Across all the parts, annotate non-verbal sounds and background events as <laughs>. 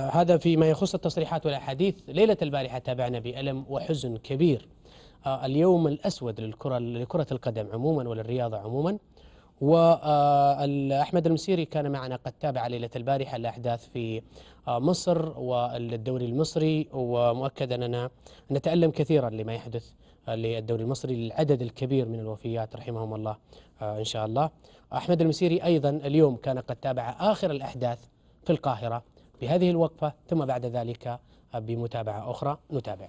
هذا فيما يخص التصريحات والأحاديث ليلة البارحة تابعنا بألم وحزن كبير آه، اليوم الأسود للكرة لكرة القدم عموما وللرياضة عموما وأحمد آه، المسيري كان معنا قد تابع ليلة البارحة الأحداث في آه، مصر والدوري المصري ومؤكد أننا نتألم كثيرا لما يحدث للدوري المصري للعدد الكبير من الوفيات رحمهم الله إن شاء الله أحمد المسيري أيضا اليوم كان قد تابع آخر الأحداث في القاهرة بهذه الوقفة ثم بعد ذلك بمتابعة أخرى نتابع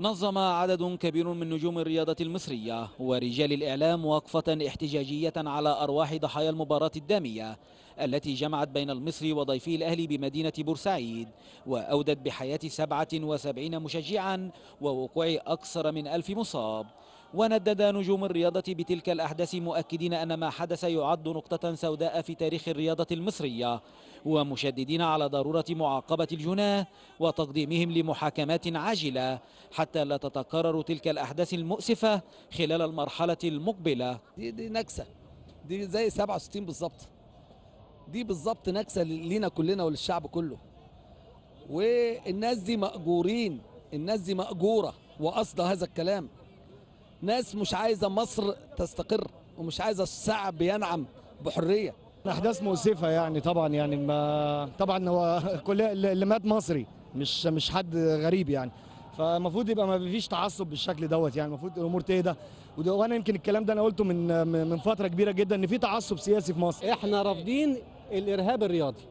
نظم عدد كبير من نجوم الرياضة المصرية ورجال الإعلام وقفة احتجاجية على أرواح ضحايا المباراة الدامية التي جمعت بين المصري وضيفي الأهلي بمدينة بورسعيد وأودت بحياة 77 مشجعا ووقوع أكثر من ألف مصاب وندد نجوم الرياضة بتلك الأحداث مؤكدين أن ما حدث يعد نقطة سوداء في تاريخ الرياضة المصرية ومشددين على ضرورة معاقبة الجناه وتقديمهم لمحاكمات عاجلة حتى لا تتكرر تلك الأحداث المؤسفة خلال المرحلة المقبلة دي, دي نكسة دي زي 67 بالظبط دي بالظبط نكسة لينا كلنا وللشعب كله والناس دي مأجورين الناس دي مأجورة وأصدى هذا الكلام ناس مش عايزه مصر تستقر ومش عايزه الشعب ينعم بحريه احداث مؤسفه يعني طبعا يعني ما طبعا هو <laughs> كل اللي مات مصري مش مش حد غريب يعني فالمفروض يبقى ما فيش تعصب بالشكل دوت يعني المفروض الامور تهدى وانا يمكن الكلام ده انا قلته من من فتره كبيره جدا ان في تعصب سياسي في مصر احنا رافضين الارهاب الرياضي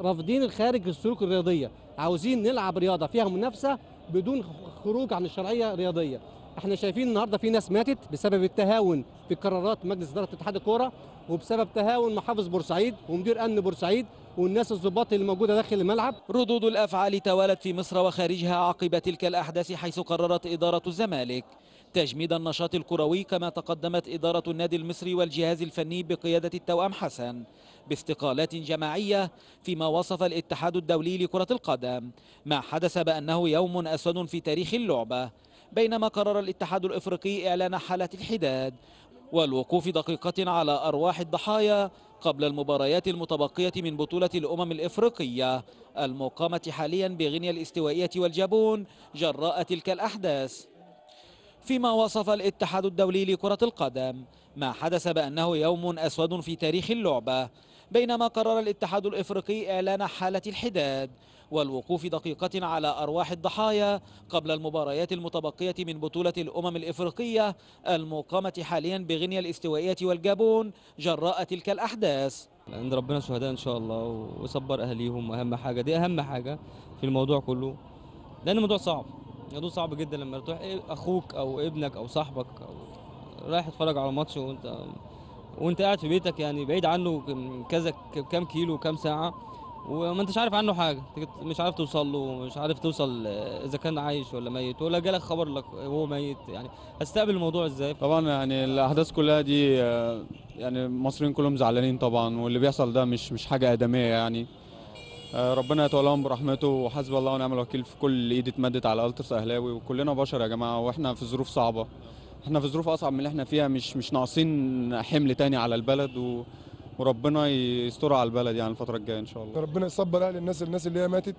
رافضين الخارج السلوك الرياضيه عاوزين نلعب رياضه فيها منافسه بدون خروج عن الشرعيه الرياضيه احنا شايفين النهارده في ناس ماتت بسبب التهاون في قرارات مجلس اداره اتحاد الكوره وبسبب تهاون محافظ بورسعيد ومدير امن بورسعيد والناس الظباط اللي موجوده داخل الملعب ردود الافعال توالت في مصر وخارجها عقب تلك الاحداث حيث قررت اداره الزمالك تجميد النشاط الكروي كما تقدمت إدارة النادي المصري والجهاز الفني بقيادة التوأم حسن باستقالات جماعية فيما وصف الاتحاد الدولي لكرة القدم ما حدث بأنه يوم أسود في تاريخ اللعبة بينما قرر الاتحاد الإفريقي إعلان حالة الحداد والوقوف دقيقة على أرواح الضحايا قبل المباريات المتبقية من بطولة الأمم الإفريقية المقامة حاليا بغينيا الاستوائية والجابون جراء تلك الأحداث فيما وصف الاتحاد الدولي لكرة القدم ما حدث بأنه يوم أسود في تاريخ اللعبة بينما قرر الاتحاد الإفريقي إعلان حالة الحداد والوقوف دقيقة على أرواح الضحايا قبل المباريات المتبقية من بطولة الأمم الإفريقية المقامة حاليا بغينيا الاستوائية والجابون جراء تلك الأحداث عند ربنا شهداء إن شاء الله وصبر أهليهم أهم حاجة دي أهم حاجة في الموضوع كله لأن الموضوع صعب الموضوع صعب جدا لما تروح إيه، أخوك أو ابنك أو صاحبك أو رايح تتفرج على ماتش وأنت وأنت قاعد في بيتك يعني بعيد عنه كذا كم كيلو كم ساعة وما انتش عارف عنه حاجه مش عارف توصل له مش عارف توصل آه، اذا كان عايش ولا ميت ولا جالك خبر لك هو ميت يعني هستقبل الموضوع ازاي طبعا يعني الاحداث كلها دي آه، يعني المصريين كلهم زعلانين طبعا واللي بيحصل ده مش مش حاجه ادميه يعني آه، ربنا يتولاهم برحمته وحسب الله ونعم الوكيل في كل ايد اتمدت على الترس اهلاوي وكلنا بشر يا جماعه واحنا في ظروف صعبه احنا في ظروف اصعب من اللي احنا فيها مش مش ناقصين حمل تاني على البلد و وربنا يستر على البلد يعني الفتره الجايه ان شاء الله ربنا يصبر اهل الناس الناس اللي هي ماتت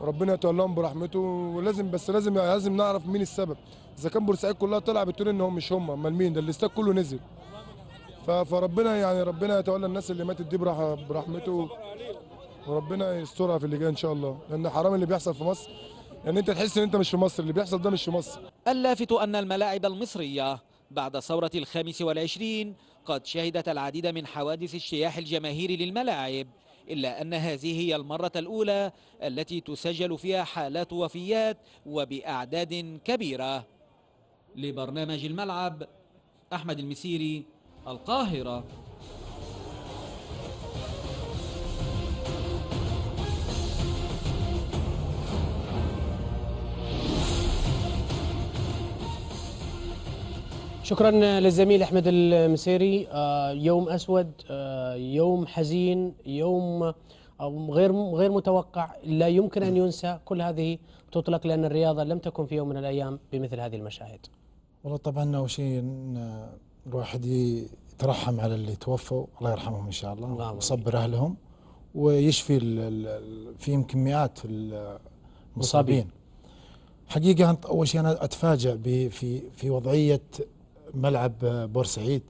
وربنا يتولاهم برحمته ولازم بس لازم لازم نعرف مين السبب اذا كان بورسعيد كلها طلع بتقول ان هم مش هم امال مين ده الاستاد كله نزل فربنا يعني ربنا يتولى الناس اللي ماتت دي برحمته وربنا يسترها في اللي جاي ان شاء الله لان حرام اللي بيحصل في مصر لان يعني انت تحس ان انت مش في مصر اللي بيحصل ده مش في مصر اللافت ان الملاعب المصريه بعد ثوره الخامس والعشرين قد شهدت العديد من حوادث اجتياح الجماهير للملاعب إلا أن هذه هي المرة الأولى التي تسجل فيها حالات وفيات وبأعداد كبيرة لبرنامج الملعب أحمد المسيري القاهرة شكرا للزميل احمد المسيري آه، يوم اسود آه، يوم حزين يوم آه، غير غير متوقع لا يمكن ان ينسى كل هذه تطلق لان الرياضه لم تكن في يوم من الايام بمثل هذه المشاهد. والله طبعا اول شيء الواحد يترحم على اللي توفوا الله يرحمهم ان شاء الله ويصبر اهلهم ويشفي في يمكن مئات المصابين. حقيقه اول شيء انا اتفاجئ في في وضعيه ملعب بورسعيد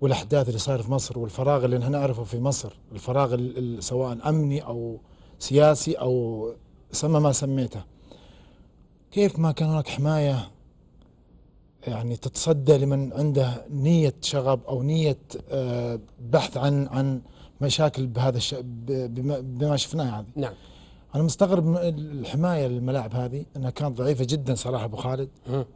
والاحداث اللي صايره في مصر والفراغ اللي نحن نعرفه في مصر الفراغ سواء امني او سياسي او سمى ما سميته كيف ما كان هناك حمايه يعني تتصدى لمن عنده نيه شغب او نيه آه، بحث عن عن مشاكل بهذا الشيء بما شفناه يعني نعم انا مستغرب الحمايه الملاعب هذه انها كانت ضعيفه جدا صراحه ابو خالد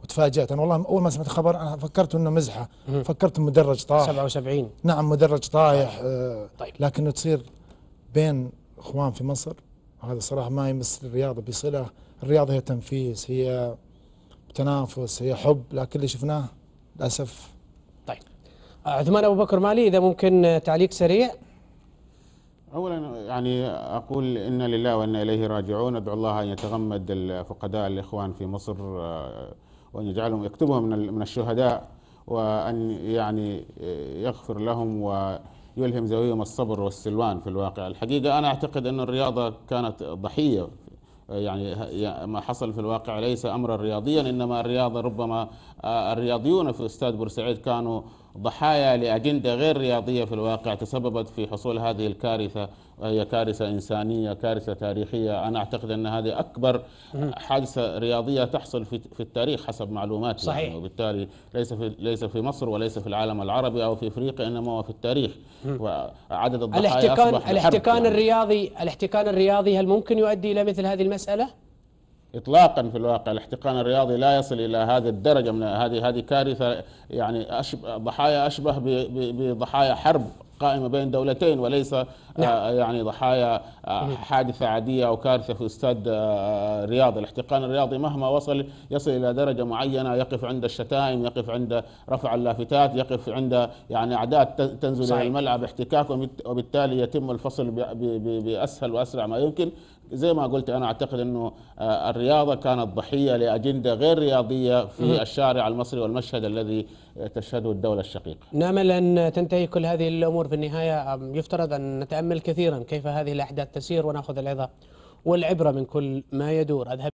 وتفاجات انا والله اول ما سمعت الخبر انا فكرت انه مزحه فكرت مدرج طايح 77 نعم مدرج طايح طيب. آه طيب لكنه تصير بين اخوان في مصر هذا صراحه ما يمس الرياضه بصله الرياضه هي تنفيس هي تنافس هي حب لكن اللي شفناه للاسف طيب آه، عثمان ابو بكر مالي اذا ممكن آه، تعليق سريع اولا يعني اقول انا لله وانا اليه راجعون ادعو الله ان يتغمد الفقداء الاخوان في مصر آه، وان يجعلهم يكتبهم من الشهداء وان يعني يغفر لهم ويلهم ذويهم الصبر والسلوان في الواقع الحقيقه انا اعتقد ان الرياضه كانت ضحيه يعني ما حصل في الواقع ليس امرا رياضيا انما الرياضه ربما آه، الرياضيون في استاد بورسعيد كانوا ضحايا لأجندة غير رياضية في الواقع تسببت في حصول هذه الكارثة وهي كارثة إنسانية كارثة تاريخية أنا أعتقد أن هذه أكبر حادثة رياضية تحصل في, في التاريخ حسب معلوماتي يعني. صحيح. يعني وبالتالي ليس في, ليس في مصر وليس في العالم العربي أو في إفريقيا إنما هو في التاريخ وعدد الضحايا الاحتكان, أصبح الاحتكان يعني. الرياضي الاحتكان الرياضي هل ممكن يؤدي إلى مثل هذه المسألة؟ اطلاقا في الواقع الاحتقان الرياضي لا يصل الى هذه الدرجه من هذه هذه كارثه يعني أشبه ضحايا اشبه بضحايا حرب قائمه بين دولتين وليس آه، نعم. يعني ضحايا آه، حادثه عاديه او كارثه في استاد آه، رياض، الاحتقان الرياضي مهما وصل يصل الى درجه معينه يقف عند الشتائم، يقف عند رفع اللافتات، يقف عند يعني اعداد تنزل الى الملعب احتكاك وبالتالي يتم الفصل باسهل واسرع ما يمكن، زي ما قلت انا اعتقد انه آه، الرياضه كانت ضحيه لاجنده غير رياضيه في الشارع المصري والمشهد الذي آه، تشهده الدوله الشقيقه. نامل ان تنتهي كل هذه الامور في النهايه يفترض ان نتامل كثيرا كيف هذه الاحداث تسير وناخذ العظه والعبره من كل ما يدور. اذهب